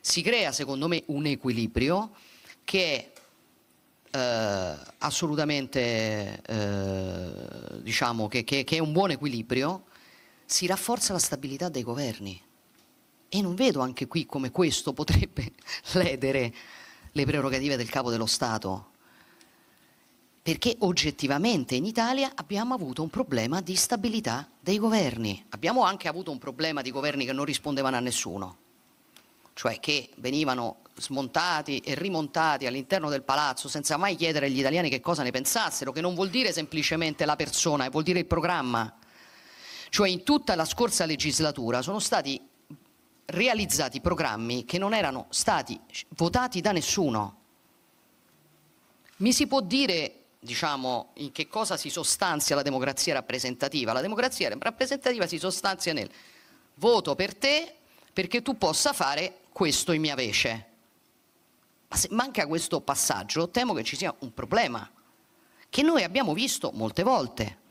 si crea secondo me un equilibrio che è eh, assolutamente, eh, diciamo che, che, che è un buon equilibrio, si rafforza la stabilità dei governi. E non vedo anche qui come questo potrebbe ledere le prerogative del capo dello Stato, perché oggettivamente in Italia abbiamo avuto un problema di stabilità dei governi, abbiamo anche avuto un problema di governi che non rispondevano a nessuno cioè che venivano smontati e rimontati all'interno del palazzo senza mai chiedere agli italiani che cosa ne pensassero, che non vuol dire semplicemente la persona, eh, vuol dire il programma. Cioè in tutta la scorsa legislatura sono stati realizzati programmi che non erano stati votati da nessuno. Mi si può dire diciamo, in che cosa si sostanzia la democrazia rappresentativa? La democrazia rappresentativa si sostanzia nel voto per te perché tu possa fare questo in mia vece. Ma se manca questo passaggio, temo che ci sia un problema che noi abbiamo visto molte volte.